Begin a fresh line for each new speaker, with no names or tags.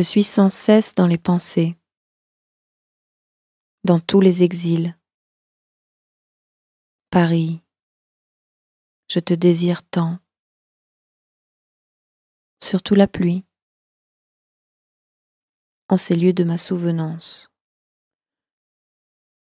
Je suis sans cesse dans les pensées, dans tous les exils. Paris, je te désire tant, surtout la pluie, en ces lieux de ma souvenance.